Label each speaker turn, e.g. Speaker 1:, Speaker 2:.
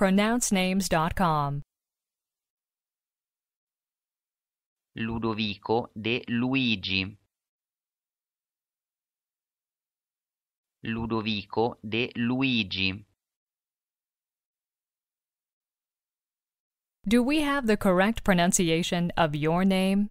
Speaker 1: pronouncenames.com.
Speaker 2: Ludovico De Luigi. Ludovico De Luigi.
Speaker 1: Do we have the correct pronunciation of your name?